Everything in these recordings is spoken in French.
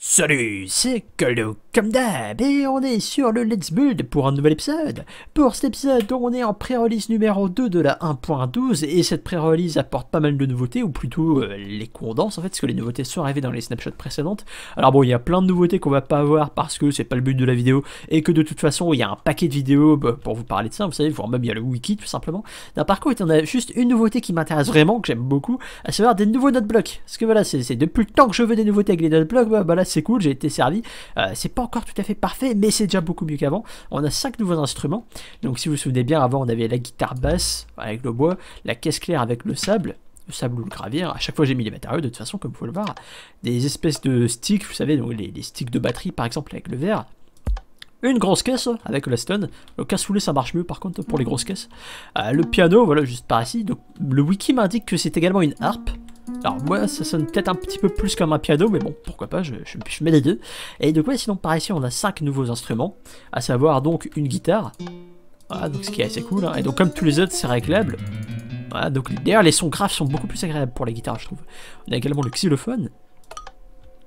Salut, c'est Colo comme d'hab et on est sur le Let's Build pour un nouvel épisode. Pour cet épisode, on est en pré-release numéro 2 de la 1.12 et cette pré-release apporte pas mal de nouveautés ou plutôt euh, les condenses en fait parce que les nouveautés sont arrivées dans les snapshots précédentes. Alors bon, il y a plein de nouveautés qu'on va pas avoir parce que c'est pas le but de la vidéo et que de toute façon, il y a un paquet de vidéos bah, pour vous parler de ça, vous savez, voire même il y a le wiki tout simplement. par contre, on a juste une nouveauté qui m'intéresse vraiment, que j'aime beaucoup, à savoir des nouveaux blocks. Parce que voilà, c'est depuis le temps que je veux des nouveautés avec les c'est cool, j'ai été servi. Euh, c'est pas encore tout à fait parfait, mais c'est déjà beaucoup mieux qu'avant. On a cinq nouveaux instruments. Donc si vous vous souvenez bien, avant on avait la guitare basse avec le bois, la caisse claire avec le sable, le sable ou le gravier. À chaque fois, j'ai mis les matériaux, de toute façon, comme vous pouvez le voir. Des espèces de sticks, vous savez, donc les, sticks de batterie, par exemple, avec le verre. Une grosse caisse hein, avec la stone. Le cassoulet, ça marche mieux par contre pour les grosses caisses. Euh, le piano, voilà, juste par ici. Donc, le wiki m'indique que c'est également une harpe. Alors moi ça sonne peut-être un petit peu plus comme un piano, mais bon pourquoi pas, je, mets les deux. Et de quoi sinon par ici on a cinq nouveaux instruments, à savoir donc une guitare, voilà, ah, donc ce qui est assez cool, hein. et donc comme tous les autres c'est réglable. Voilà, ah, donc d'ailleurs les sons graves sont beaucoup plus agréables pour les guitares, je trouve. On a également le xylophone,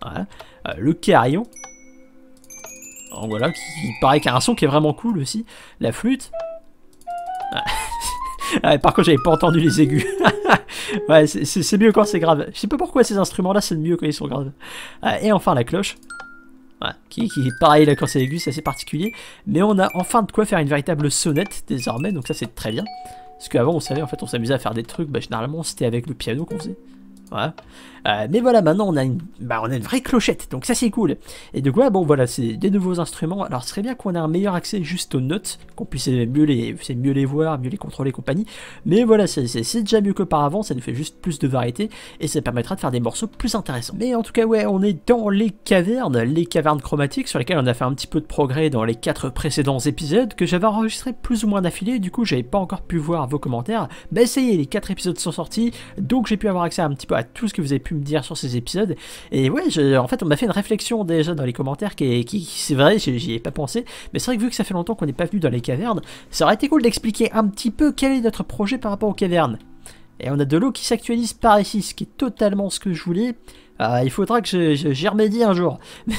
voilà. Ah, euh, le carillon, oh, voilà, qui, paraît qu'il a un son qui est vraiment cool aussi, la flûte. Ah, par contre, j'avais pas entendu les aigus. ouais, c'est mieux quand c'est grave. Je sais pas pourquoi ces instruments-là, c'est mieux quand ils sont graves. Ah, et enfin, la cloche. Ouais. qui, est pareil, là, quand c'est aigu, c'est assez particulier. Mais on a enfin de quoi faire une véritable sonnette désormais, donc ça, c'est très bien. Parce qu'avant, on savait, en fait, on s'amusait à faire des trucs. Bah, généralement, c'était avec le piano qu'on faisait. Ouais. Euh, mais voilà, maintenant on a une, bah, on a une vraie clochette, donc ça c'est cool. Et de quoi, bon voilà, c'est des nouveaux instruments. Alors ce serait bien qu'on ait un meilleur accès juste aux notes, qu'on puisse mieux les, mieux les voir, mieux les contrôler, compagnie. Mais voilà, c'est déjà mieux que qu'auparavant, ça nous fait juste plus de variété et ça permettra de faire des morceaux plus intéressants. Mais en tout cas, ouais, on est dans les cavernes, les cavernes chromatiques sur lesquelles on a fait un petit peu de progrès dans les quatre précédents épisodes que j'avais enregistré plus ou moins d'affilée. Du coup, j'avais pas encore pu voir vos commentaires. Mais ça y est, les quatre épisodes sont sortis, donc j'ai pu avoir accès un petit peu à tout ce que vous avez pu me dire sur ces épisodes. Et ouais, en fait, on m'a fait une réflexion déjà dans les commentaires qui, c'est vrai, j'y ai pas pensé. Mais c'est vrai que vu que ça fait longtemps qu'on n'est pas venu dans les cavernes, ça aurait été cool d'expliquer un petit peu quel est notre projet par rapport aux cavernes. Et on a de l'eau qui s'actualise par ici, ce qui est totalement ce que je voulais. Euh, il faudra que j'y remédie un jour.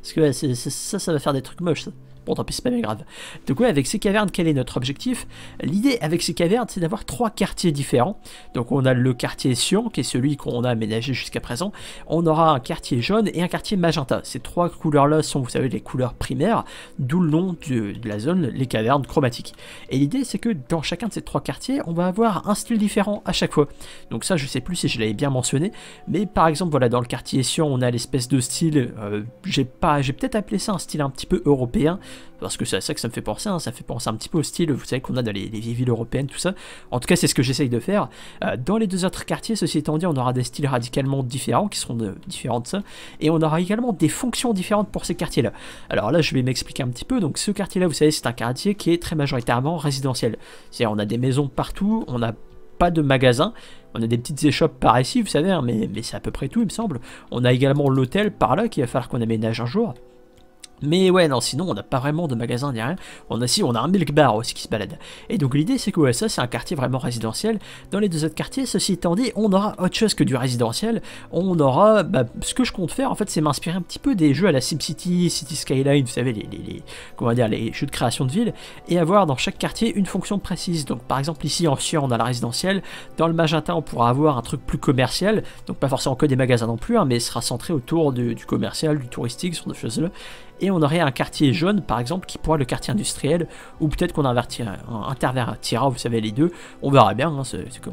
Parce que ça, ça va faire des trucs moches. Bon, tant pis, c'est pas grave. Donc, oui avec ces cavernes, quel est notre objectif L'idée avec ces cavernes, c'est d'avoir trois quartiers différents. Donc, on a le quartier Sion, qui est celui qu'on a aménagé jusqu'à présent. On aura un quartier jaune et un quartier magenta. Ces trois couleurs-là sont, vous savez, les couleurs primaires, d'où le nom de, la zone, les cavernes chromatiques. Et l'idée, c'est que dans chacun de ces trois quartiers, on va avoir un style différent à chaque fois. Donc, ça, je sais plus si je l'avais bien mentionné, mais par exemple, voilà, dans le quartier Sion, on a l'espèce de style, euh, j'ai pas, j'ai peut-être appelé ça un style un petit peu européen, parce que c'est à ça que ça me fait penser, hein. ça fait penser un petit peu au style, vous savez, qu'on a dans les, vieilles villes européennes, tout ça. En tout cas, c'est ce que j'essaye de faire. Euh, dans les deux autres quartiers, ceci étant dit, on aura des styles radicalement différents, qui seront différents de ça, et on aura également des fonctions différentes pour ces quartiers-là. Alors là, je vais m'expliquer un petit peu. Donc ce quartier-là, vous savez, c'est un quartier qui est très majoritairement résidentiel. C'est-à-dire, on a des maisons partout, on n'a pas de magasins On a des petites échoppes par ici, vous savez, hein, mais, mais c'est à peu près tout, il me semble. On a également l'hôtel par là qu'il va falloir qu'on aménage un jour. Mais ouais, non, sinon on n'a pas vraiment de magasin ni rien. On a si, on a un milk bar aussi qui se balade. Et donc l'idée c'est que ça c'est un quartier vraiment résidentiel. Dans les deux autres quartiers, ceci étant dit, on aura autre chose que du résidentiel. On aura, bah, ce que je compte faire en fait, c'est m'inspirer un petit peu des jeux à la SimCity, City Skyline, vous savez les, comment dire, les jeux de création de ville, et avoir dans chaque quartier une fonction précise. Donc par exemple ici en Chien on a la résidentielle. Dans le Magenta on pourra avoir un truc plus commercial, donc pas forcément que des magasins non plus, hein, mais sera centré autour du, commercial, du touristique, sur de choses là et on aurait un quartier jaune, par exemple, qui pourrait être le quartier industriel, ou peut-être qu'on intervertira, vous savez, les deux, on verra bien, hein,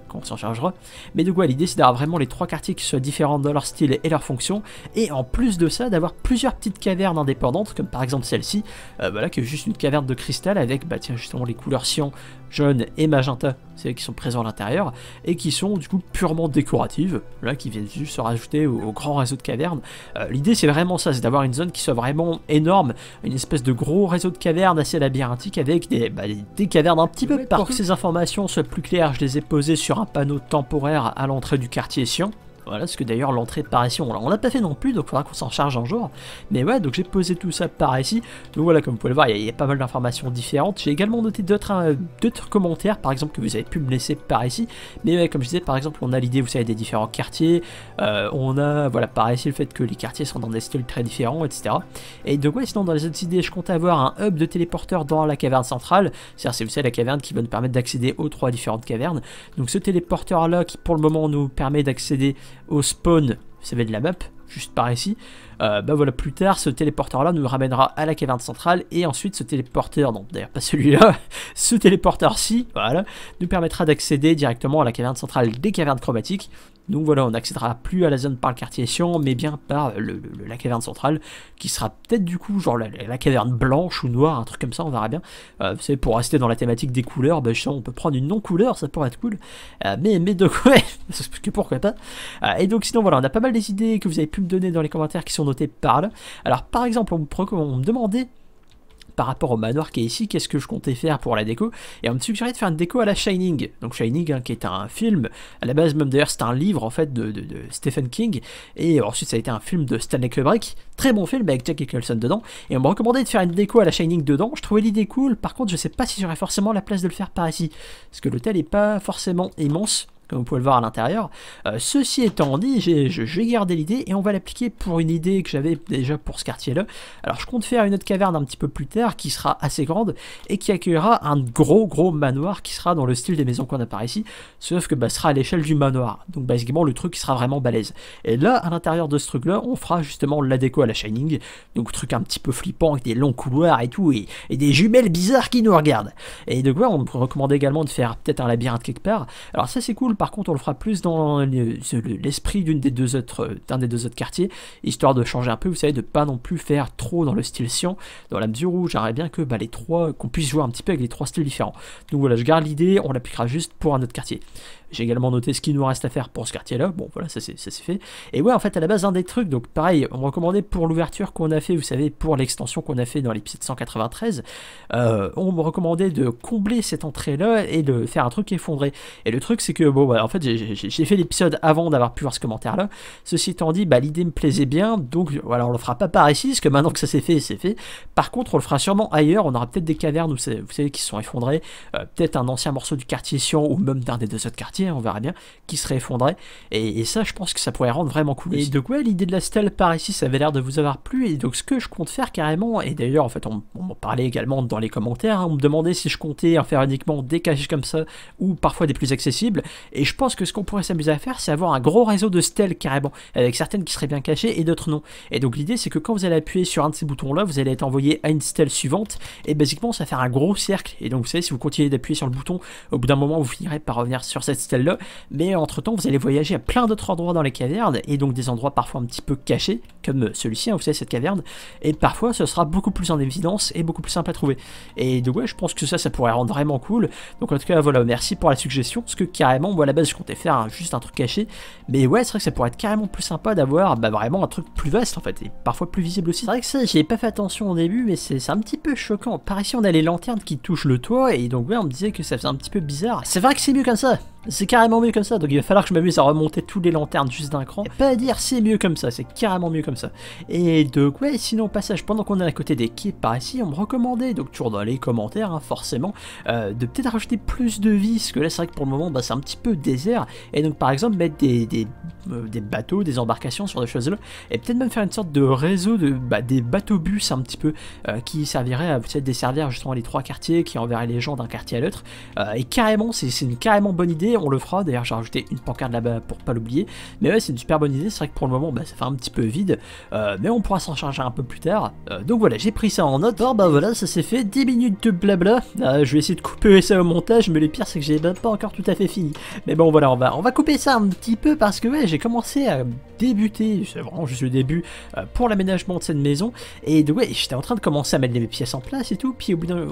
qu'on s'en chargera. Mais du coup, l'idée, c'est d'avoir vraiment les trois quartiers qui soient différents dans leur style et leur fonction, et en plus de ça, d'avoir plusieurs petites cavernes indépendantes, comme par exemple celle-ci, voilà, euh, bah qui est juste une caverne de cristal avec, bah tiens, justement, les couleurs cyan jaune et magenta, c'est qui sont présents à l'intérieur, et qui sont du coup purement décoratives, là, qui viennent juste se rajouter au, grand réseau de cavernes. Euh, l'idée c'est vraiment ça, c'est d'avoir une zone qui soit vraiment énorme, une espèce de gros réseau de cavernes assez labyrinthique avec des, bah, des cavernes un petit peu partout. Pour que ces informations soient plus claires, je les ai posées sur un panneau temporaire à l'entrée du quartier Sion. Voilà, ce que d'ailleurs l'entrée de par ici, on, l'a pas fait non plus, donc faudra qu'on s'en charge un jour. Mais ouais, donc j'ai posé tout ça par ici. Donc voilà, comme vous pouvez le voir, il y, a pas mal d'informations différentes. J'ai également noté hein, d'autres commentaires, par exemple, que vous avez pu me laisser par ici. Mais ouais, comme je disais, par exemple, on a l'idée, vous savez, des différents quartiers. Euh, on a, voilà, par ici, le fait que les quartiers sont dans des styles très différents, etc. Et donc ouais, sinon, dans les autres idées, je compte avoir un hub de téléporteurs dans la caverne centrale. C'est-à-dire, c'est vous la caverne qui va nous permettre d'accéder aux trois différentes cavernes. Donc ce téléporteur-là, qui pour le moment nous permet d'accéder au spawn, vous savez, de la map, juste par ici, euh, bah voilà, plus tard, ce téléporteur-là nous ramènera à la caverne centrale, et ensuite ce téléporteur, non, d'ailleurs pas celui-là, ce téléporteur-ci, voilà, nous permettra d'accéder directement à la caverne centrale des cavernes chromatiques, donc voilà, on n'accédera plus à la zone par le quartier Sion, mais bien par le, la caverne centrale, qui sera peut-être du coup genre la, caverne blanche ou noire, un truc comme ça, on verra bien. vous euh, savez, pour rester dans la thématique des couleurs, ben, on peut prendre une non-couleur, ça pourrait être cool. Euh, mais, mais donc, ouais, parce que pourquoi pas. Euh, et donc sinon, voilà, on a pas mal des idées que vous avez pu me donner dans les commentaires qui sont notées par là. Alors par exemple, on on me demandait par rapport au manoir qui est ici, qu'est-ce que je comptais faire pour la déco Et on me suggérait de faire une déco à la Shining. Donc Shining, hein, qui est un film, à la base même d'ailleurs c'est un livre en fait de, Stephen King, et ensuite ça a été un film de Stanley Kubrick, très bon film avec Jack Nicholson dedans, et on me recommandait de faire une déco à la Shining dedans, je trouvais l'idée cool, par contre je sais pas si j'aurais forcément la place de le faire par ici, parce que l'hôtel est pas forcément immense comme vous pouvez le voir à l'intérieur. Euh, ceci étant dit, j'ai gardé l'idée et on va l'appliquer pour une idée que j'avais déjà pour ce quartier-là. Alors je compte faire une autre caverne un petit peu plus tard qui sera assez grande et qui accueillera un gros gros manoir qui sera dans le style des maisons qu'on a par ici, sauf que bah, sera à l'échelle du manoir. Donc basiquement le truc sera vraiment balèze. Et là, à l'intérieur de ce truc-là, on fera justement la déco à la Shining, donc truc un petit peu flippant avec des longs couloirs et tout, et, des jumelles bizarres qui nous regardent. Et de quoi on recommande également de faire peut-être un labyrinthe quelque part. Alors ça c'est cool par contre, on le fera plus dans l'esprit d'une des deux autres, euh, d'un des deux autres quartiers, histoire de changer un peu, vous savez, de pas non plus faire trop dans le style science, dans la mesure où j'aimerais bien que bah, les trois, qu'on puisse jouer un petit peu avec les trois styles différents. Donc voilà, je garde l'idée, on l'appliquera juste pour un autre quartier. J'ai également noté ce qu'il nous reste à faire pour ce quartier-là. Bon, voilà, ça c'est fait. Et ouais, en fait, à la base, un des trucs, donc pareil, on me recommandait pour l'ouverture qu'on a fait, vous savez, pour l'extension qu'on a fait dans l'épisode 193, euh, on me recommandait de combler cette entrée-là et de faire un truc effondré. Et le truc, c'est que, bon, bah, en fait, j'ai fait l'épisode avant d'avoir pu voir ce commentaire-là. Ceci étant dit, bah, l'idée me plaisait bien, donc voilà, on le fera pas par ici, parce que maintenant que ça s'est fait, c'est fait. Par contre, on le fera sûrement ailleurs, on aura peut-être des cavernes, vous vous savez qui sont effondrées, euh, peut-être un ancien morceau du quartier Sion ou même d'un des deux autres quartiers on verra bien, qui serait effondré. Et, ça, je pense que ça pourrait rendre vraiment cool. Et donc, ouais, l'idée de la stèle par ici, ça avait l'air de vous avoir plu. Et donc, ce que je compte faire carrément, et d'ailleurs, en fait, on, m'en parlait également dans les commentaires, hein, on me demandait si je comptais en faire uniquement des caches comme ça, ou parfois des plus accessibles. Et je pense que ce qu'on pourrait s'amuser à faire, c'est avoir un gros réseau de stèles carrément, avec certaines qui seraient bien cachées et d'autres non. Et donc, l'idée, c'est que quand vous allez appuyer sur un de ces boutons-là, vous allez être envoyé à une stèle suivante, et basiquement, ça va faire un gros cercle. Et donc, vous savez, si vous continuez d'appuyer sur le bouton, au bout d'un moment, vous finirez par revenir sur cette stèle là Mais entre-temps, vous allez voyager à plein d'autres endroits dans les cavernes, et donc des endroits parfois un petit peu cachés, comme euh, celui-ci, hein, vous savez, cette caverne. Et parfois, ce sera beaucoup plus en évidence et beaucoup plus simple à trouver. Et donc ouais, je pense que ça, ça pourrait rendre vraiment cool. Donc en tout cas, voilà, merci pour la suggestion, parce que carrément, moi à la base, je comptais faire juste un truc caché. Mais ouais, c'est vrai que ça pourrait être carrément plus sympa d'avoir bah, vraiment un truc plus vaste, en fait, et parfois plus visible aussi. C'est vrai que ça, j'y ai pas fait attention au début, mais c'est un petit peu choquant. Par ici, on a les lanternes qui touchent le toit, et donc ouais, on me disait que ça faisait un petit peu bizarre. C'est vrai que c'est mieux comme ça c'est carrément mieux comme ça, donc il va falloir que je m'amuse à remonter tous les lanternes juste d'un cran. Pas dire c'est mieux comme ça, c'est carrément mieux comme ça. Et donc ouais, sinon passage, pendant qu'on est à côté des quais par ici, on me recommandait, donc toujours dans les commentaires hein, forcément, euh, de peut-être rajouter plus de vie parce que là c'est vrai que pour le moment bah, c'est un petit peu désert, et donc par exemple mettre des, euh, bateaux, des embarcations sur des choses là, et peut-être même faire une sorte de réseau de bah, des bateaux-bus un petit peu, euh, qui servirait à peut-être desservir justement les trois quartiers, qui enverraient les gens d'un quartier à l'autre, et carrément, c'est une carrément bonne idée, on le fera. D'ailleurs, j'ai rajouté une pancarte là-bas pour pas l'oublier. Mais ouais, c'est une super bonne idée. C'est vrai que pour le moment, bah, ça fait un petit peu vide. Euh, mais on pourra s'en charger un peu plus tard. Euh, donc voilà, j'ai pris ça en note. Bon oh, bah voilà, ça s'est fait. 10 minutes de blabla. Euh, je vais essayer de couper ça au montage. Mais le pire, c'est que j'ai même pas encore tout à fait fini. Mais bon, voilà, on va, on va couper ça un petit peu parce que ouais, j'ai commencé à débuter. C'est vraiment juste le début pour l'aménagement de cette maison. Et ouais, j'étais en train de commencer à mettre les pièces en place et tout. Puis au bout d'un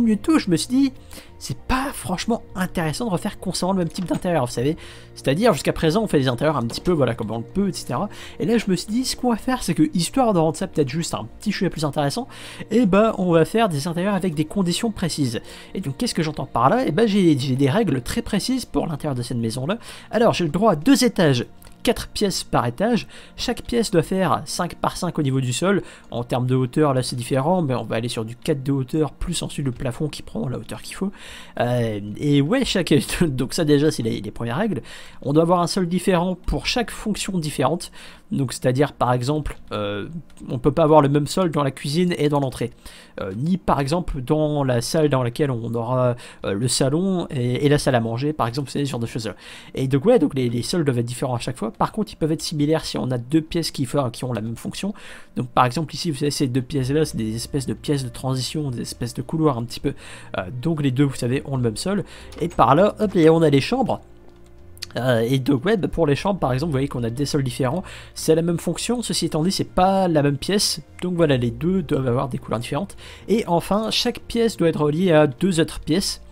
mieux de tout, je me suis dit, c'est pas franchement intéressant de refaire constamment le même type d'intérieur, vous savez. C'est-à-dire, jusqu'à présent, on fait des intérieurs un petit peu, voilà, comme on le peut, etc. Et là, je me suis dit, ce qu'on va faire, c'est que, histoire de rendre ça peut-être juste un petit chouette plus intéressant, et eh ben, on va faire des intérieurs avec des conditions précises. Et donc, qu'est-ce que j'entends par là Et eh ben, j'ai des règles très précises pour l'intérieur de cette maison-là. Alors, j'ai le droit à deux étages 4 pièces par étage. Chaque pièce doit faire 5 par 5 au niveau du sol. En termes de hauteur, là c'est différent, mais on va aller sur du 4 de hauteur, plus ensuite le plafond qui prend la hauteur qu'il faut. Euh, et ouais, chaque... donc ça déjà c'est les, les premières règles. On doit avoir un sol différent pour chaque fonction différente. Donc c'est-à-dire par exemple, euh, on ne peut pas avoir le même sol dans la cuisine et dans l'entrée, euh, ni par exemple dans la salle dans laquelle on aura euh, le salon et, la salle à manger, par exemple, c'est ce genre de choses. Et donc ouais, donc les, sols doivent être différents à chaque fois. Par contre, ils peuvent être similaires si on a deux pièces qui, qui ont la même fonction. Donc par exemple ici, vous savez, ces deux pièces-là, c'est des espèces de pièces de transition, des espèces de couloirs un petit peu. donc les deux, vous savez, ont le même sol. Et par là, hop, et on a les chambres. Euh, et de web, pour les chambres, par exemple, vous voyez qu'on a des sols différents. C'est la même fonction, ceci étant dit, c'est pas la même pièce. Donc voilà, les deux doivent avoir des couleurs différentes. Et enfin, chaque pièce doit être reliée à deux autres pièces.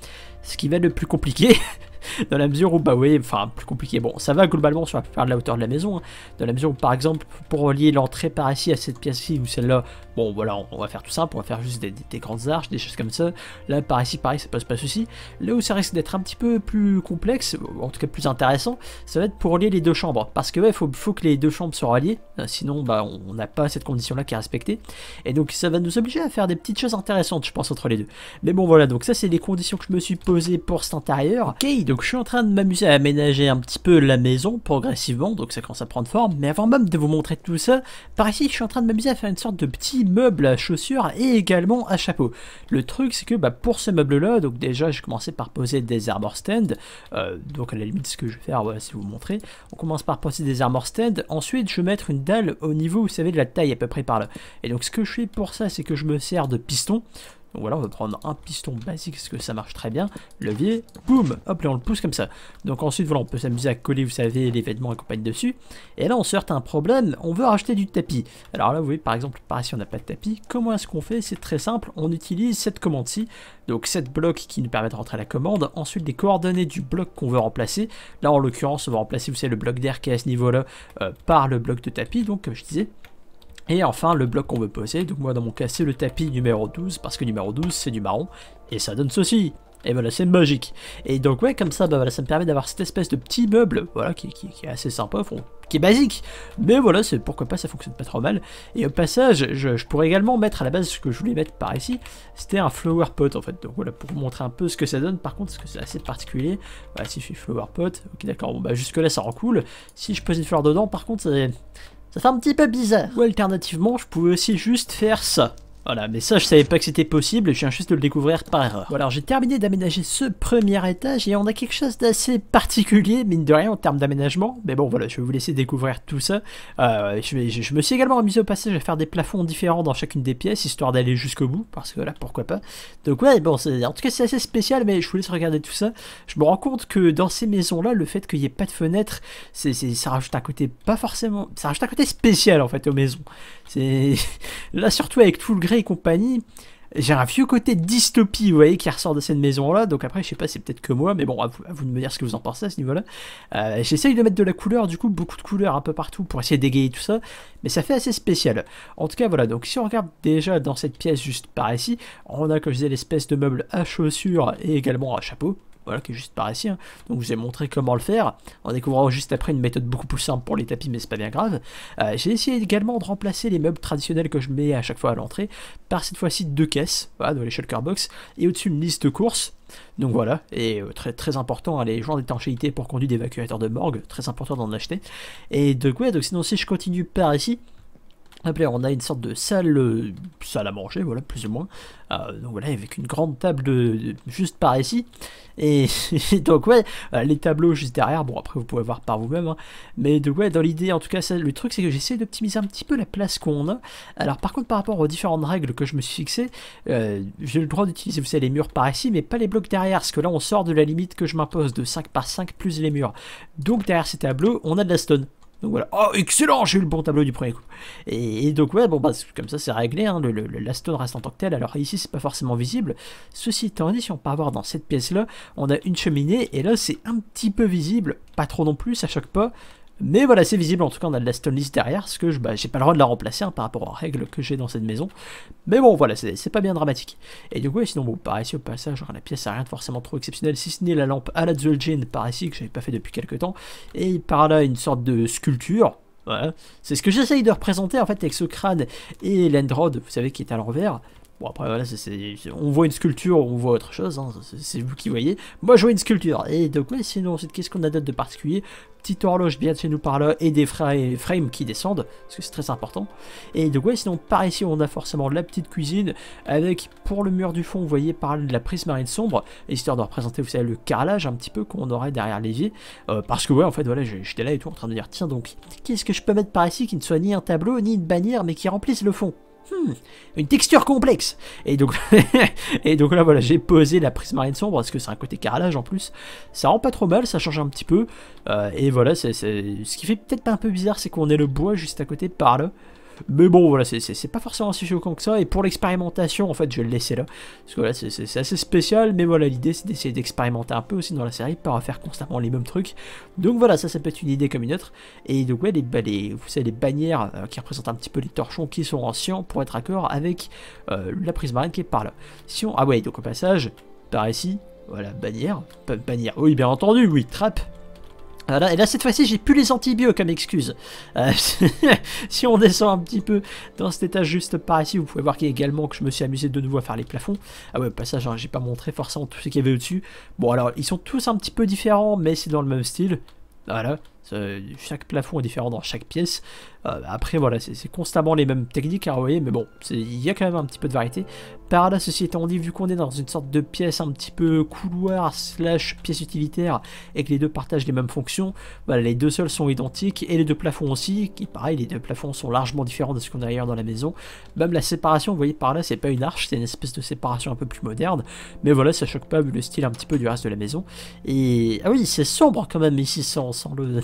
Ce qui va être le plus compliqué, dans la mesure où, bah oui, enfin, plus compliqué. Bon, ça va globalement sur la plupart de la hauteur de la maison, hein. dans la mesure où, par exemple, pour relier l'entrée par ici à cette pièce-ci ou celle-là, bon, voilà, on, va faire tout simple, on va faire juste des, grandes arches, des choses comme ça. Là, par ici, pareil, ça passe pas souci. Là où ça risque d'être un petit peu plus complexe, en tout cas plus intéressant, ça va être pour relier les deux chambres. Parce que, ouais, faut, faut que les deux chambres soient reliées hein, sinon, bah, on n'a pas cette condition-là qui est respectée. Et donc, ça va nous obliger à faire des petites choses intéressantes, je pense, entre les deux. Mais bon, voilà, donc ça, c'est les conditions que je me suis posées pour cet intérieur. Ok, donc donc je suis en train de m'amuser à aménager un petit peu la maison progressivement, donc ça commence à prendre forme. Mais avant même de vous montrer tout ça, par ici je suis en train de m'amuser à faire une sorte de petit meuble à chaussures et également à chapeau. Le truc c'est que bah, pour ce meuble là, donc déjà j'ai commencé par poser des armor stands, euh, donc à la limite ce que je vais faire, voilà, si vous montrer, on commence par poser des armor stands, ensuite je vais mettre une dalle au niveau, vous savez, de la taille à peu près par là. Et donc ce que je fais pour ça c'est que je me sers de piston. Donc voilà on va prendre un piston basique parce que ça marche très bien, levier, boum, hop là on le pousse comme ça. Donc ensuite voilà on peut s'amuser à coller vous savez les vêtements et compagnie dessus, et là on se à un problème, on veut racheter du tapis. Alors là vous voyez par exemple par ici on n'a pas de tapis, comment est-ce qu'on fait C'est très simple, on utilise cette commande-ci, donc cette bloc qui nous permet de rentrer la commande, ensuite des coordonnées du bloc qu'on veut remplacer, là en l'occurrence on va remplacer vous savez le bloc d'air qui est à ce niveau là euh, par le bloc de tapis, donc comme je disais, et enfin, le bloc qu'on veut poser, donc moi dans mon cas c'est le tapis numéro 12, parce que numéro 12 c'est du marron, et ça donne ceci et voilà, c'est magique. Et donc ouais, comme ça, bah voilà, ça me permet d'avoir cette espèce de petit meuble, voilà, qui, est assez sympa, qui est basique. Mais voilà, c'est pourquoi pas, ça fonctionne pas trop mal. Et au passage, je, pourrais également mettre à la base ce que je voulais mettre par ici, c'était un flower pot en fait. Donc voilà, pour vous montrer un peu ce que ça donne. Par contre, ce que c'est assez particulier, voilà, si je fais flower pot, ok d'accord, bon bah jusque là ça rend cool. Si je pose une fleur dedans, par contre, c'est ça fait un petit peu bizarre. Ou alternativement, je pouvais aussi juste faire ça. Voilà, mais ça je savais pas que c'était possible je viens juste de le découvrir par erreur. Voilà, alors j'ai terminé d'aménager ce premier étage et on a quelque chose d'assez particulier, mine de rien, en termes d'aménagement. Mais bon, voilà, je vais vous laisser découvrir tout ça. Euh, je, me suis également amusé au passage à faire des plafonds différents dans chacune des pièces, histoire d'aller jusqu'au bout, parce que là, pourquoi pas. Donc ouais, bon, en tout cas c'est assez spécial, mais je vous laisse regarder tout ça. Je me rends compte que dans ces maisons-là, le fait qu'il n'y ait pas de fenêtre, ça rajoute un côté pas forcément... Ça rajoute un côté spécial en fait aux maisons. C'est là surtout avec tout le gré et compagnie. J'ai un vieux côté dystopie, vous voyez, qui ressort de cette maison-là. Donc après, je sais pas, c'est peut-être que moi, mais bon, à vous, de me dire ce que vous en pensez à ce niveau-là. Euh, j'essaye de mettre de la couleur, du coup, beaucoup de couleurs un peu partout pour essayer d'égayer tout ça, mais ça fait assez spécial. En tout cas, voilà, donc si on regarde déjà dans cette pièce juste par ici, on a, comme je disais, l'espèce de meuble à chaussures et également à chapeau, voilà, qui est juste par ici. Hein. Donc je vous ai montré comment le faire, en découvrant juste après une méthode beaucoup plus simple pour les tapis, mais c'est pas bien grave. Euh, j'ai essayé également de remplacer les meubles traditionnels que je mets à chaque fois à l'entrée, par cette fois-ci deux caisses, voilà, les l'échelle box, et au-dessus une liste de courses, donc voilà, et euh, très, très important, hein, les joints d'étanchéité pour conduire d'évacuateurs de morgue, très important d'en acheter. Et de ouais, donc sinon si je continue par ici, on a une sorte de salle, euh, salle à manger, voilà, plus ou moins. Euh, donc voilà, avec une grande table juste par ici. Et, donc ouais, euh, les tableaux juste derrière, bon après vous pouvez voir par vous-même. Hein. Mais de ouais, dans l'idée, en tout cas, le truc c'est que j'essaie d'optimiser un petit peu la place qu'on a. Alors par contre, par rapport aux différentes règles que je me suis fixées, j'ai le droit d'utiliser, vous savez, les murs par ici, mais pas les blocs derrière, parce que là on sort de la limite que je m'impose de 5 par 5 plus les murs. Donc derrière ces tableaux, on a de la stone. Donc voilà. Oh, excellent, j'ai eu le bon tableau du premier coup. Et, donc, ouais, bon, bah, comme ça, c'est réglé. Hein. le, la stone reste en tant que telle. Alors ici, c'est pas forcément visible. Ceci étant dit, si on peut avoir dans cette pièce-là, on a une cheminée. Et là, c'est un petit peu visible. Pas trop non plus, ça choque pas. Mais voilà, c'est visible, en tout cas on a de la stone list derrière, ce que je bah, j'ai pas le droit de la remplacer hein, par rapport aux règles que j'ai dans cette maison. Mais bon, voilà, c'est pas bien dramatique. Et du coup, sinon, bon, par ici au passage, la pièce n'a rien de forcément trop exceptionnel, si ce n'est la lampe à la Zul'jin par ici, que j'avais pas fait depuis quelques temps, et par là une sorte de sculpture, C'est ce que j'essaye de représenter en fait avec ce crâne et l'endrod, vous savez, qui est à l'envers. Bon, après, voilà, on voit une sculpture, on voit autre chose, hein, c'est vous qui voyez. Moi, je vois une sculpture. Et donc, mais sinon, qu'est-ce qu'on a d'autre de particulier Petite horloge bien dessus nous par là, et des frames qui descendent, parce que c'est très important. Et donc, ouais, sinon, par ici, on a forcément la petite cuisine, avec, pour le mur du fond, vous voyez, par de la prise marine sombre, histoire de représenter, vous savez, le carrelage un petit peu qu'on aurait derrière l'évier. Euh, parce que, ouais, en fait, voilà, j'étais là et tout, en train de dire, tiens, donc, qu'est-ce que je peux mettre par ici qui ne soit ni un tableau, ni une bannière, mais qui remplisse le fond Hmm, une texture complexe. Et donc, et donc là, voilà, j'ai posé la prise marine sombre parce que c'est un côté carrelage en plus. Ça rend pas trop mal, ça change un petit peu. Euh, et voilà, c'est ce qui fait peut-être un peu bizarre, c'est qu'on ait le bois juste à côté par là. Mais bon, voilà, c'est pas forcément si choquant que ça. Et pour l'expérimentation, en fait, je vais le laisser là. Parce que là, c'est assez spécial. Mais voilà, l'idée, c'est d'essayer d'expérimenter un peu aussi dans la série, pas faire constamment les mêmes trucs. Donc voilà, ça, ça peut être une idée comme une autre. Et donc, ouais, les, bah, vous savez, les bannières euh, qui représentent un petit peu les torchons qui sont anciens pour être accord avec euh, la prise marine qui est par là. Si on... Ah ouais, donc au passage, par ici, voilà, bannière. Bannière, oui, bien entendu, oui, trappe. Voilà, et là cette fois-ci j'ai plus les antibiotiques comme excuse. Euh, si on descend un petit peu dans cet étage juste par ici, vous pouvez voir qu'il également que je me suis amusé de nouveau à faire les plafonds. Ah ouais, pas passage, hein, j'ai pas montré forcément tout ce qu'il y avait au-dessus. Bon alors, ils sont tous un petit peu différents, mais c'est dans le même style. Voilà, chaque plafond est différent dans chaque pièce. Euh, après, voilà, c'est constamment les mêmes techniques à voyez, mais bon, il y a quand même un petit peu de variété. Par là, ceci étant dit, vu qu'on est dans une sorte de pièce un petit peu couloir slash pièce utilitaire et que les deux partagent les mêmes fonctions, voilà, bah, les deux seuls sont identiques et les deux plafonds aussi, qui pareil, les deux plafonds sont largement différents de ce qu'on a ailleurs dans la maison. Même la séparation, vous voyez par là, c'est pas une arche, c'est une espèce de séparation un peu plus moderne, mais voilà, ça choque pas vu le style un petit peu du reste de la maison. Et ah oui, c'est sombre quand même ici sans le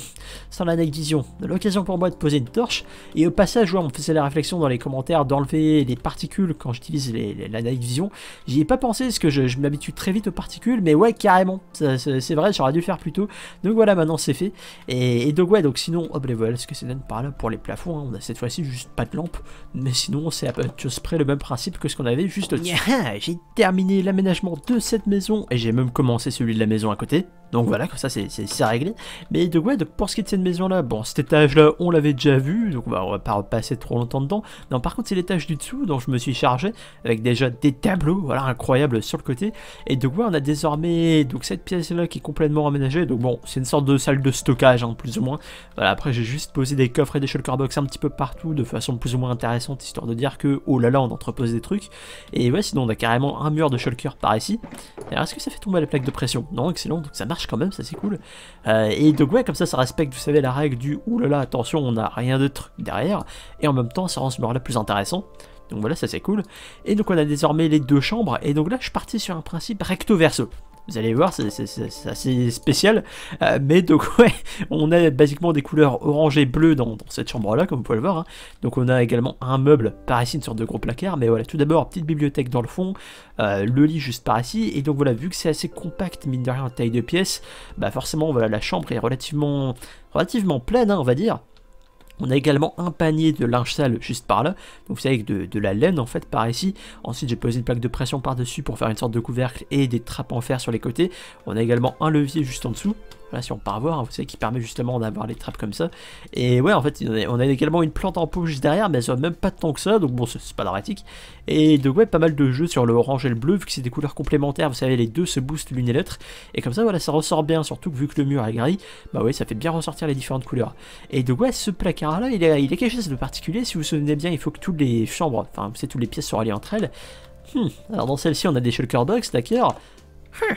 sans la Night Vision. L'occasion pour moi de poser une torche, et au passage, on me faisait la réflexion dans les commentaires d'enlever les particules quand j'utilise la Night Vision. J'y ai pas pensé, parce que je, m'habitue très vite aux particules, mais ouais, carrément, c'est vrai, j'aurais dû faire plus tôt. Donc voilà, maintenant c'est fait. Et, donc ouais, donc sinon, hop les voilà ce que c'est donne par là pour les plafonds, hein. on a cette fois-ci juste pas de lampe, mais sinon c'est à peu près le même principe que ce qu'on avait juste au-dessus. j'ai terminé l'aménagement de cette maison, et j'ai même commencé celui de la maison à côté. Donc voilà, comme ça c'est réglé. Mais de quoi, pour ce qui est de cette maison-là, bon, cet étage-là, on l'avait déjà vu, donc bah, on va pas repasser trop longtemps dedans. Non, par contre, c'est l'étage du dessous dont je me suis chargé, avec déjà des tableaux, voilà, incroyables sur le côté. Et de quoi, on a désormais donc cette pièce-là qui est complètement aménagée. Donc bon, c'est une sorte de salle de stockage, hein, plus ou moins. Voilà, après j'ai juste posé des coffres et des shulker box un petit peu partout, de façon plus ou moins intéressante, histoire de dire que, oh là là, on entrepose des trucs. Et ouais, sinon on a carrément un mur de shulker par ici. Alors est-ce que ça fait tomber la plaque de pression Non, excellent, donc ça marche quand même, ça c'est cool. Euh, et donc ouais, comme ça, ça respecte, vous savez, la règle du oulala, attention, on n'a rien de truc derrière. Et en même temps, ça rend ce mur-là plus intéressant. Donc voilà, ça c'est cool. Et donc on a désormais les deux chambres. Et donc là, je suis parti sur un principe recto verso. Vous allez voir, c'est assez spécial. Euh, mais donc, ouais, on a basiquement des couleurs orange et bleu dans, cette chambre-là, comme vous pouvez le voir. Hein. Donc, on a également un meuble par ici, une sorte de gros placard. Mais voilà, tout d'abord, petite bibliothèque dans le fond, euh, le lit juste par ici. Et donc, voilà, vu que c'est assez compact, mine de rien, taille de pièce, bah forcément, voilà, la chambre est relativement relativement pleine, hein, on va dire. On a également un panier de linge sale juste par là, donc vous savez, de, de, la laine en fait par ici. Ensuite j'ai posé une plaque de pression par dessus pour faire une sorte de couvercle et des trappes en fer sur les côtés. On a également un levier juste en dessous on par voir, hein, vous savez, qui permet justement d'avoir les trappes comme ça. Et ouais, en fait, on a également une plante en pot juste derrière, mais ça même pas tant que ça, donc bon, c'est pas dramatique. Et donc ouais, pas mal de jeux sur le orange et le bleu, vu que c'est des couleurs complémentaires, vous savez, les deux se boostent l'une et l'autre. Et comme ça, voilà, ça ressort bien, surtout que vu que le mur est gris, bah ouais, ça fait bien ressortir les différentes couleurs. Et de ouais, ce placard-là, il, est il est quelque chose de particulier, si vous vous souvenez bien, il faut que toutes les chambres, enfin, vous savez, toutes les pièces soient reliées entre elles. Hmm, alors dans celle-ci, on a des shulker dogs, d'accord. Hmm.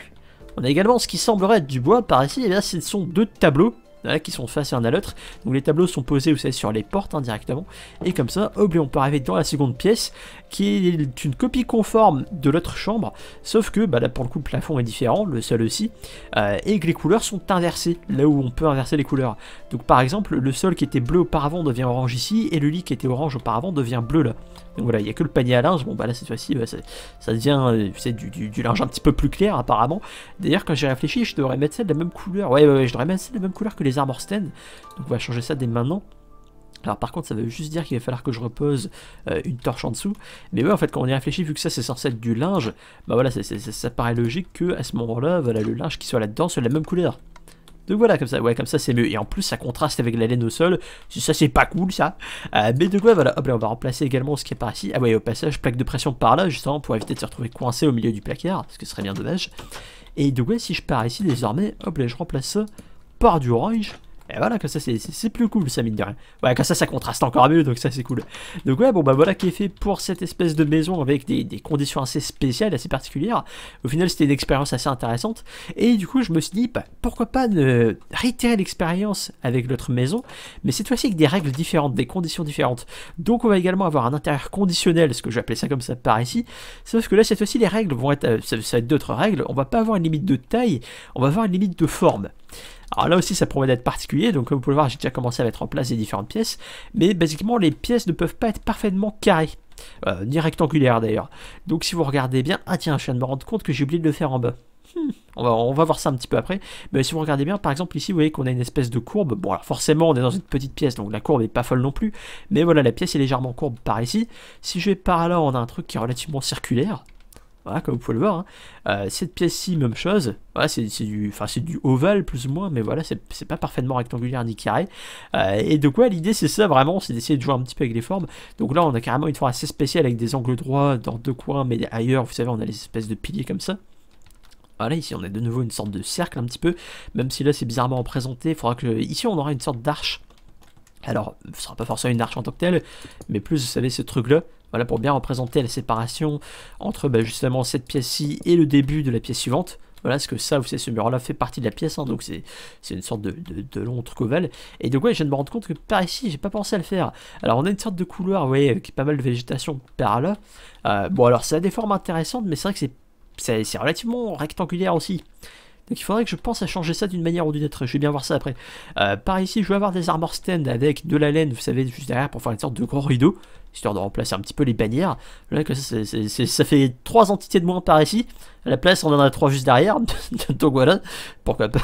On a également ce qui semblerait être du bois par ici, et là ce sont deux tableaux hein, qui sont face l'un à l'autre. Donc les tableaux sont posés, vous savez, sur les portes indirectement. Hein, et comme ça, on peut arriver dans la seconde pièce, qui est une copie conforme de l'autre chambre, sauf que bah, là pour le coup le plafond est différent, le sol aussi, euh, et que les couleurs sont inversées, là où on peut inverser les couleurs. Donc par exemple, le sol qui était bleu auparavant devient orange ici, et le lit qui était orange auparavant devient bleu là. Donc voilà, il n'y a que le panier à linge. Bon, bah là, cette fois-ci, bah, ça, devient euh, du, du, linge un petit peu plus clair, apparemment. D'ailleurs, quand j'ai réfléchi, je devrais mettre ça de la même couleur. Ouais, ouais, je devrais mettre ça de la même couleur que les armor Donc on va changer ça dès maintenant. Alors par contre ça veut juste dire qu'il va falloir que je repose euh, une torche en dessous. Mais ouais en fait quand on y réfléchit vu que ça c'est censé être du linge, bah voilà ça, paraît logique que à ce moment-là voilà le linge qui soit là-dedans soit de la même couleur. Donc voilà, comme ça, ouais, comme ça c'est mieux. Et en plus, ça contraste avec la laine au sol. Ça, c'est pas cool, ça. Euh, mais de quoi voilà, hop ah, là, ben, on va remplacer également ce qui est par ici. Ah ouais, au passage, plaque de pression par là, justement, pour éviter de se retrouver coincé au milieu du placard, ce qui serait bien dommage. Et de quoi si je pars ici désormais, hop là, je remplace ça par du orange. Et voilà, que ça c'est plus cool ça mine de rien. Ouais, comme ça ça contraste encore mieux, donc ça c'est cool. Donc ouais, bon bah voilà qui est fait pour cette espèce de maison avec des, conditions assez spéciales, assez particulières. Au final c'était une expérience assez intéressante. Et du coup je me suis dit, bah, pourquoi pas réitérer l'expérience avec l'autre maison, mais cette fois-ci avec des règles différentes, des conditions différentes. Donc on va également avoir un intérieur conditionnel, ce que je vais appeler ça comme ça par ici. Sauf que là cette fois-ci les règles vont être, euh, ça, ça va être d'autres règles, on va pas avoir une limite de taille, on va avoir une limite de forme. Alors là aussi, ça promet d'être particulier. Donc, comme vous pouvez le voir, j'ai déjà commencé à mettre en place des différentes pièces. Mais basiquement, les pièces ne peuvent pas être parfaitement carrées. Euh, ni rectangulaires d'ailleurs. Donc, si vous regardez bien. Ah, tiens, je viens de me rendre compte que j'ai oublié de le faire en bas. Hmm, on, va, on, va, voir ça un petit peu après. Mais si vous regardez bien, par exemple, ici, vous voyez qu'on a une espèce de courbe. Bon, alors forcément, on est dans une petite pièce, donc la courbe n'est pas folle non plus. Mais voilà, la pièce est légèrement courbe par ici. Si je vais par là, on a un truc qui est relativement circulaire. Voilà, comme vous pouvez le voir. Hein. Euh, cette pièce-ci, même chose. c'est du, du ovale plus ou moins, mais voilà, c'est pas parfaitement rectangulaire ni carré. Euh, et de quoi l'idée, c'est ça vraiment, c'est d'essayer de jouer un petit peu avec les formes. Donc là, on a carrément une forme assez spéciale avec des angles droits dans deux coins, mais ailleurs, vous savez, on a les espèces de piliers comme ça. Voilà, ici on a de nouveau une sorte de cercle un petit peu, même si là c'est bizarrement présenté, faudra que... Ici on aura une sorte d'arche. Alors, ce sera pas forcément une arche en tant que telle, mais plus, vous savez, ce truc-là, voilà pour bien représenter la séparation entre bah, justement cette pièce-ci et le début de la pièce suivante. Voilà, ce que ça, vous savez, ce mur-là fait partie de la pièce, hein, donc c'est une sorte de, long truc ovale. Et donc, ouais, je viens de me rendre compte que par ici, j'ai pas pensé à le faire. Alors, on a une sorte de couloir, vous voyez, avec pas mal de végétation par là. Euh, bon, alors, ça a des formes intéressantes, mais c'est vrai que c'est relativement rectangulaire aussi. Donc il faudrait que je pense à changer ça d'une manière ou d'une autre. Je vais bien voir ça après. Euh, par ici, je vais avoir des armor stands avec de la laine, vous savez, juste derrière pour faire une sorte de gros rideau histoire de remplacer un petit peu les bannières. Là, que ça fait trois entités de moins par ici. À la place, on en a trois juste derrière. donc voilà, pourquoi pas.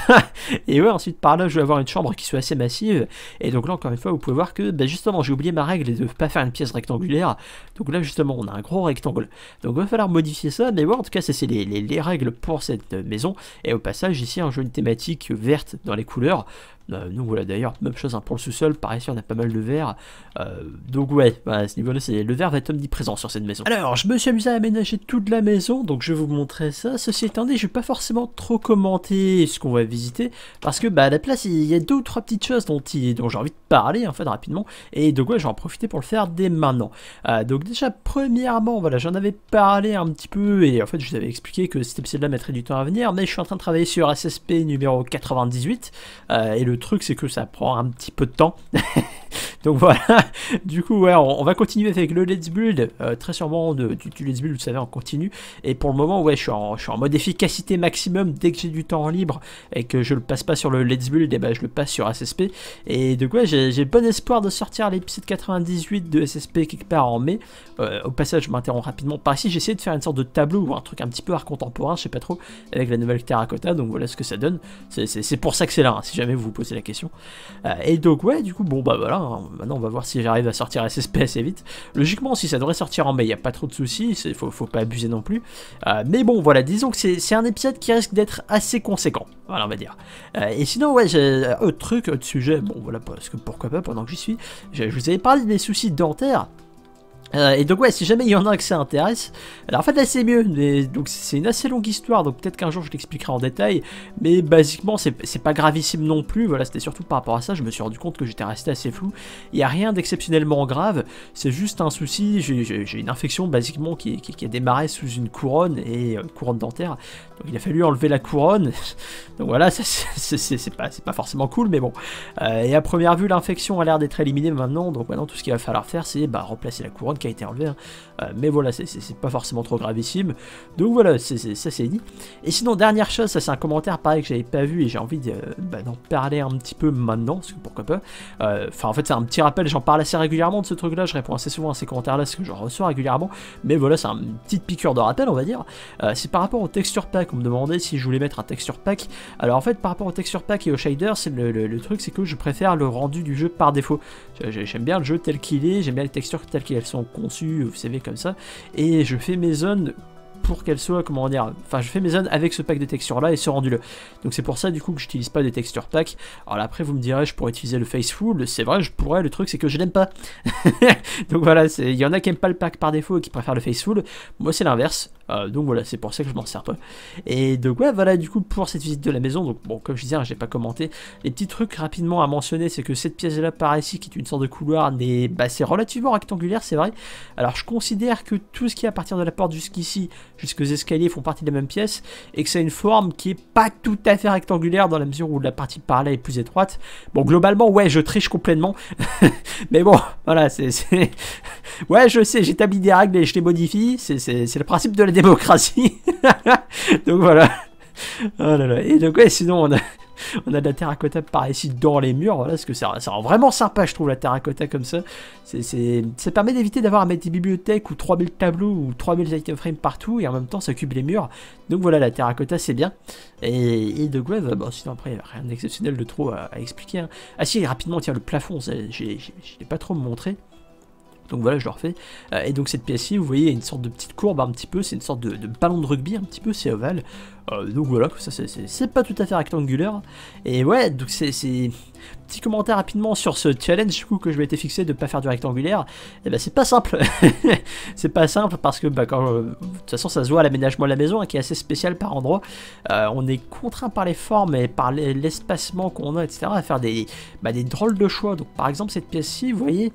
Et ouais, ensuite par là, je vais avoir une chambre qui soit assez massive. Et donc là, encore une fois, vous pouvez voir que bah, justement, j'ai oublié ma règle de ne pas faire une pièce rectangulaire. Donc là, justement, on a un gros rectangle. Donc il va falloir modifier ça. Mais ouais, en tout cas, ça c'est les, règles pour cette maison. Et au passage, ici, un jeu une thématique verte dans les couleurs. Euh, nous voilà, d'ailleurs, même chose hein, pour le sous-sol, pareil, on a pas mal de verre. Euh, donc ouais, à ce niveau-là, c'est le verre va être omniprésent sur cette maison. Alors, je me suis amusé à aménager toute la maison, donc je vais vous montrer ça. Ceci étant dit, je vais pas forcément trop commenter ce qu'on va visiter, parce que bah, à la place, il y a deux ou trois petites choses dont, dont j'ai envie de parler en fait rapidement, et donc ouais, j'en vais profiter pour le faire dès maintenant. Euh, donc déjà, premièrement, voilà, j'en avais parlé un petit peu, et en fait, je vous avais expliqué que cet épisode-là mettrait du temps à venir, mais je suis en train de travailler sur SSP numéro 98, et le truc, c'est que ça prend un petit peu de temps. Donc voilà, du coup, ouais, on, va continuer avec le Let's Build, euh, très sûrement de, du, Let's Build, vous savez, on continue. Et pour le moment, ouais, je suis en, je suis en mode efficacité maximum. Dès que j'ai du temps libre et que je le passe pas sur le Let's Build, et eh ben, je le passe sur SSP. Et de quoi, ouais, j'ai bon espoir de sortir l'épisode 98 de SSP quelque part en mai. Euh, au passage, je m'interromps rapidement par ici. J'ai essayé de faire une sorte de tableau ou un truc un petit peu art contemporain, je sais pas trop, avec la nouvelle terracotta. Donc voilà ce que ça donne. C'est pour ça que c'est là, hein, si jamais vous vous posez la question. Euh, et donc, ouais, du coup, bon, bah voilà, hein, maintenant on va voir si j'arrive à sortir SSP assez vite. Logiquement, si ça devrait sortir en mai, il n'y a pas trop de soucis, il faut, faut pas abuser non plus. Euh, mais bon, voilà, disons que c'est un épisode qui risque d'être assez conséquent, voilà, on va dire. Euh, et sinon, ouais, j'ai autre truc, autre sujet, bon, voilà, parce que pourquoi pas, pendant que j'y suis, je, vous avais parlé des soucis dentaires. Euh, et donc ouais, si jamais il y en a un que ça intéresse, alors en fait là c'est mieux, mais donc c'est une assez longue histoire, donc peut-être qu'un jour je l'expliquerai en détail, mais basiquement c'est pas gravissime non plus, voilà c'était surtout par rapport à ça, je me suis rendu compte que j'étais resté assez flou, il n'y a rien d'exceptionnellement grave, c'est juste un souci, j'ai une infection basiquement qui, a démarré sous une couronne, et euh, couronne dentaire, donc il a fallu enlever la couronne, donc voilà, c'est pas, pas forcément cool, mais bon, euh, et à première vue l'infection a l'air d'être éliminée maintenant, donc maintenant tout ce qu'il va falloir faire c'est bah, remplacer la couronne, qui a été enlevé. Hein. Euh, mais voilà, c'est pas forcément trop gravissime. Donc voilà, ça c'est dit. Et sinon, dernière chose, ça c'est un commentaire pareil que j'avais pas vu et j'ai envie bah, d'en parler un petit peu maintenant, parce que pourquoi pas. Euh, enfin, en fait, c'est un petit rappel, j'en parle assez régulièrement de ce truc-là, je réponds assez souvent à ces commentaires-là, parce que j'en reçois régulièrement. Mais voilà, c'est une petite piqûre de rappel, on va dire. Euh, c'est par rapport au texture pack, on me demandait si je voulais mettre un texture pack. Alors en fait, par rapport au texture pack et au shader, c'est le truc, c'est que je préfère le rendu du jeu par défaut. J'aime bien le jeu tel qu'il est, j'aime bien les textures telles qu'elles sont conçu vous savez, comme ça. Et je fais mes zones pour qu'elles soient, comment dire, enfin je fais mes zones avec ce pack de textures là et ce rendu le Donc c'est pour ça du coup que j'utilise pas des textures pack. Alors là, après vous me direz je pourrais utiliser le Faceful, c'est vrai je pourrais, le truc c'est que je l'aime pas. Donc voilà, il y en a qui aiment pas le pack par défaut et qui préfèrent le Faceful, moi c'est l'inverse. Euh, donc voilà, c'est pour ça que je m'en sers pas. Et donc ouais, voilà du coup pour cette visite de la maison. Donc bon, comme je disais, hein, j'ai pas commenté. Les petits trucs rapidement à mentionner, c'est que cette pièce là par ici, qui est une sorte de couloir, bah, c'est relativement rectangulaire, c'est vrai. Alors je considère que tout ce qui est à partir de la porte jusqu'ici, jusqu'aux escaliers, font partie de la même pièce, et que ça a une forme qui est pas tout à fait rectangulaire dans la mesure où la partie par là est plus étroite. Bon, globalement, ouais, je triche complètement, mais bon, voilà, c'est, ouais, je sais, j'établis des règles et je les modifie. C'est, le principe de la démocratie. donc voilà. Oh et donc ouais, sinon on a, on a de la terracotta par ici dans les murs, voilà, parce que ça, rend vraiment sympa, je trouve, la terracotta comme ça. C'est, ça permet d'éviter d'avoir à mettre des bibliothèques ou 3000 tableaux ou 3000 item frames partout, et en même temps, ça cube les murs. Donc voilà, la terracotta, c'est bien. Et, et de quoi ouais, bon, sinon après, rien d'exceptionnel de trop à, expliquer. Hein. Ah si, rapidement, tiens, le plafond, j'ai j'ai pas trop montré. Donc voilà, je le refais. Euh, et donc cette pièce-ci, vous voyez, il y a une sorte de petite courbe un petit peu, c'est une sorte de, ballon de rugby un petit peu, c'est ovale. Euh, donc voilà, ça c'est pas tout à fait rectangulaire. Et ouais, donc c'est... Petit commentaire rapidement sur ce challenge du coup que je m'étais fixé de ne pas faire du rectangulaire. Et eh ben c'est pas simple. c'est pas simple parce que bah, quand, euh, de toute façon ça se voit à l'aménagement de la maison hein, qui est assez spécial par endroit. on est contraint par les formes et par l'espacement qu'on a, etc. à faire des, bah, des drôles de choix. Donc par exemple cette pièce-ci, vous voyez,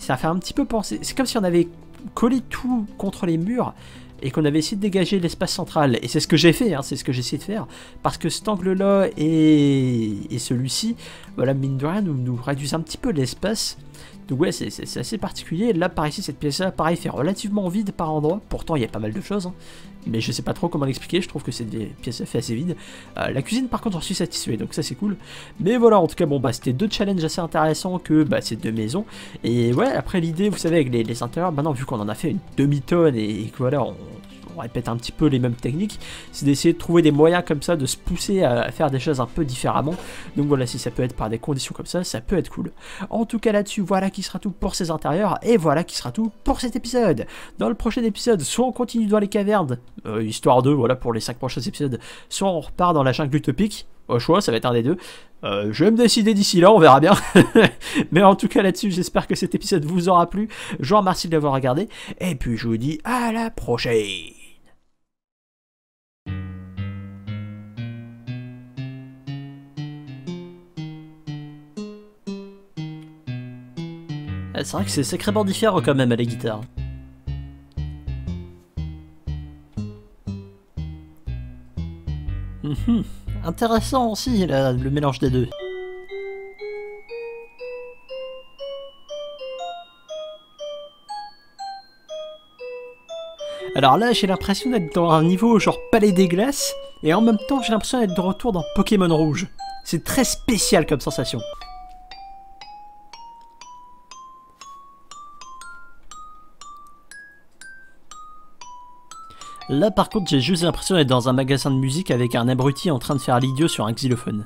ça fait un petit peu penser. C'est comme si on avait collé tout contre les murs et qu'on avait essayé de dégager l'espace central. Et c'est ce que j'ai fait, hein, c'est ce que j'ai essayé de faire, parce que cet angle-là et, celui-ci, voilà, mine de rien, nous, nous réduisent un petit peu l'espace donc ouais, c'est assez particulier. Là, par ici, cette pièce-là, pareil, fait relativement vide par endroit. Pourtant, il y a pas mal de choses. Hein. Mais je sais pas trop comment l'expliquer. Je trouve que cette pièce à fait assez vide. Euh, la cuisine, par contre, j'en suis satisfait. Donc ça, c'est cool. Mais voilà, en tout cas, bon, bah, c'était deux challenges assez intéressants que bah, ces deux maisons. Et ouais, après, l'idée, vous savez, avec les, les intérieurs, maintenant, vu qu'on en a fait une demi-tonne et, et que voilà, on on répète un petit peu les mêmes techniques, c'est d'essayer de trouver des moyens comme ça, de se pousser à faire des choses un peu différemment. Donc voilà, si ça peut être par des conditions comme ça, ça peut être cool. En tout cas là-dessus, voilà qui sera tout pour ces intérieurs, et voilà qui sera tout pour cet épisode. Dans le prochain épisode, soit on continue dans les cavernes, euh, histoire 2, voilà, pour les 5 prochains épisodes, soit on repart dans la jungle utopique, au choix, ça va être un des deux. Euh, je vais me décider d'ici là, on verra bien. Mais en tout cas là-dessus, j'espère que cet épisode vous aura plu. Je vous remercie de l'avoir regardé. Et puis je vous dis à la prochaine. c'est vrai que c'est sacrément différent quand même à la guitare. Mhm. Intéressant aussi le mélange des deux. Alors là, j'ai l'impression d'être dans un niveau genre Palais des Glaces, et en même temps, j'ai l'impression d'être de retour dans Pokémon Rouge. C'est très spécial comme sensation. Là par contre j'ai juste l'impression d'être dans un magasin de musique avec un abruti en train de faire l'idiot sur un xylophone.